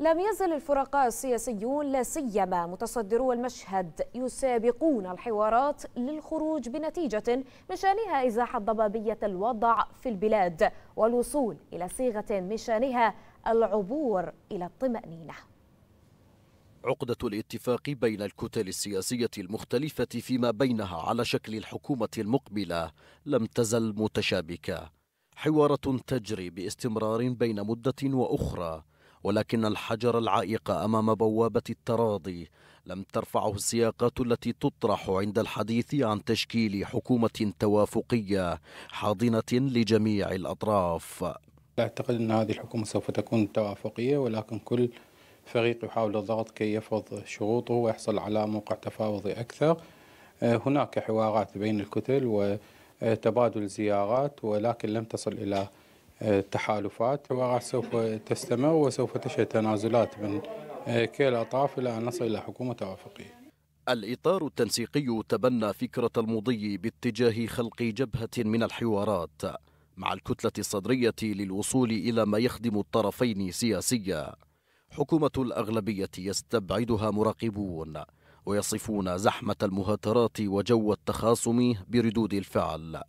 لم يزل الفرقاء السياسيون لا سيما متصدرو المشهد يسابقون الحوارات للخروج بنتيجة من شأنها إزاحة ضبابية الوضع في البلاد والوصول إلى صيغة من شأنها العبور إلى الطمأنينة عقدة الاتفاق بين الكتل السياسية المختلفة فيما بينها على شكل الحكومة المقبلة لم تزل متشابكة حوارة تجري باستمرار بين مدة وأخرى ولكن الحجر العائق أمام بوابة التراضي لم ترفعه السياقات التي تطرح عند الحديث عن تشكيل حكومة توافقية حاضنة لجميع الأطراف لا أعتقد أن هذه الحكومة سوف تكون توافقية ولكن كل فريق يحاول الضغط كي يفرض شروطه ويحصل على موقع تفاوضي أكثر آه، هناك حوارات بين الكتل وتبادل زيارات ولكن لم تصل إلى تحالفات وسوف تستمر وسوف تشهد تنازلات من آه، كلا الأطراف إلى أن نصل إلى حكومة توافقية الإطار التنسيقي تبنى فكرة المضي باتجاه خلق جبهة من الحوارات مع الكتلة الصدرية للوصول إلى ما يخدم الطرفين سياسيا حكومة الأغلبية يستبعدها مراقبون ويصفون زحمة المهاترات وجو التخاصم بردود الفعل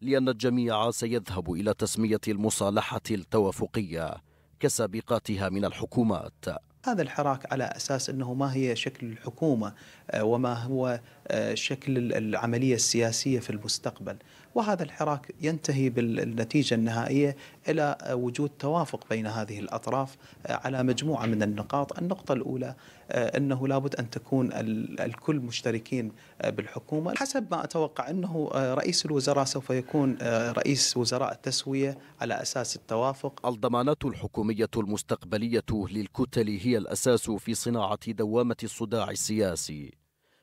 لأن الجميع سيذهب إلى تسمية المصالحة التوافقية كسابقاتها من الحكومات هذا الحراك على اساس انه ما هي شكل الحكومه آه، وما هو آه، شكل العمليه السياسيه في المستقبل، وهذا الحراك ينتهي بالنتيجه النهائيه الى آه، وجود توافق بين هذه الاطراف على مجموعه من النقاط، النقطه الاولى انه لابد ان تكون الكل مشتركين بالحكومه، حسب ما اتوقع انه رئيس الوزراء سوف يكون رئيس وزراء التسويه على اساس التوافق. الضمانات الحكوميه المستقبليه للكتل هي هي الأساس في صناعة دوامة الصداع السياسي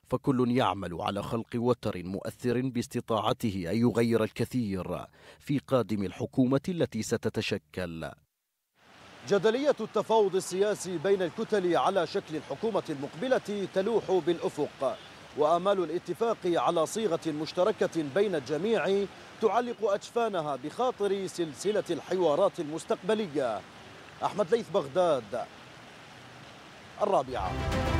فكل يعمل على خلق وتر مؤثر باستطاعته أن يغير الكثير في قادم الحكومة التي ستتشكل جدلية التفاوض السياسي بين الكتل على شكل الحكومة المقبلة تلوح بالأفق وآمال الاتفاق على صيغة مشتركة بين الجميع تعلق أجفانها بخاطر سلسلة الحوارات المستقبلية أحمد ليث بغداد الرابعة